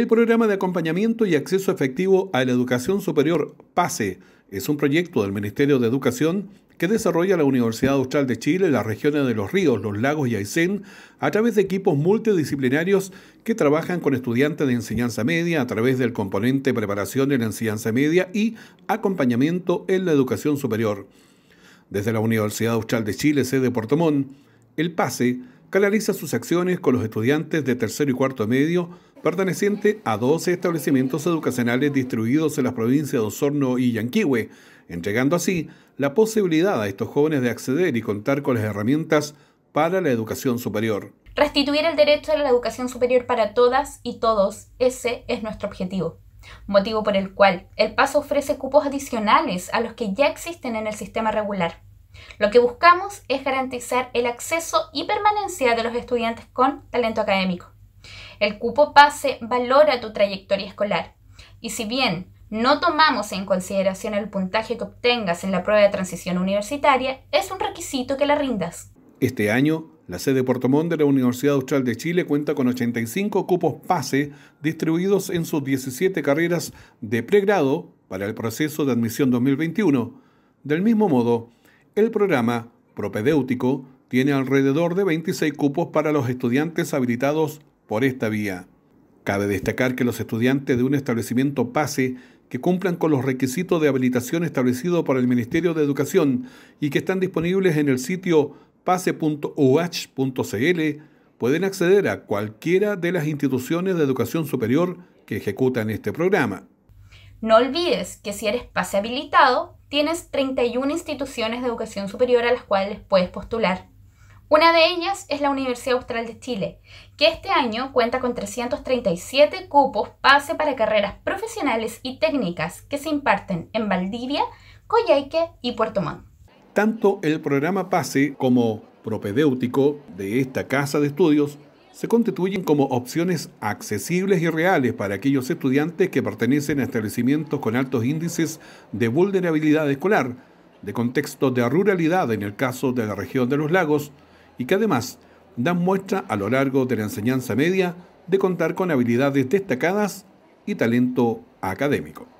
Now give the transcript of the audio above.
El programa de acompañamiento y acceso efectivo a la educación superior, PASE, es un proyecto del Ministerio de Educación que desarrolla la Universidad Austral de Chile, en las regiones de Los Ríos, Los Lagos y Aysén, a través de equipos multidisciplinarios que trabajan con estudiantes de enseñanza media a través del componente preparación en la enseñanza media y acompañamiento en la educación superior. Desde la Universidad Austral de Chile, sede Puerto Montt, el PASE canaliza sus acciones con los estudiantes de tercero y cuarto medio perteneciente a 12 establecimientos educacionales distribuidos en las provincias de Osorno y Yanquihue, entregando así la posibilidad a estos jóvenes de acceder y contar con las herramientas para la educación superior. Restituir el derecho a la educación superior para todas y todos, ese es nuestro objetivo. Motivo por el cual el PASO ofrece cupos adicionales a los que ya existen en el sistema regular. Lo que buscamos es garantizar el acceso y permanencia de los estudiantes con talento académico. El cupo PASE valora tu trayectoria escolar y si bien no tomamos en consideración el puntaje que obtengas en la prueba de transición universitaria, es un requisito que la rindas. Este año, la sede Puerto Montt de la Universidad Austral de Chile cuenta con 85 cupos PASE distribuidos en sus 17 carreras de pregrado para el proceso de admisión 2021. Del mismo modo, el programa propedéutico tiene alrededor de 26 cupos para los estudiantes habilitados por esta vía. Cabe destacar que los estudiantes de un establecimiento PASE que cumplan con los requisitos de habilitación establecidos por el Ministerio de Educación y que están disponibles en el sitio pase.uh.cl pueden acceder a cualquiera de las instituciones de educación superior que ejecutan este programa. No olvides que si eres pase habilitado, tienes 31 instituciones de educación superior a las cuales puedes postular. Una de ellas es la Universidad Austral de Chile, que este año cuenta con 337 cupos pase para carreras profesionales y técnicas que se imparten en Valdivia, Coyhaique y Puerto Montt. Tanto el programa PASE como propedéutico de esta casa de estudios se constituyen como opciones accesibles y reales para aquellos estudiantes que pertenecen a establecimientos con altos índices de vulnerabilidad escolar, de contexto de ruralidad en el caso de la región de los lagos, y que además dan muestra a lo largo de la enseñanza media de contar con habilidades destacadas y talento académico.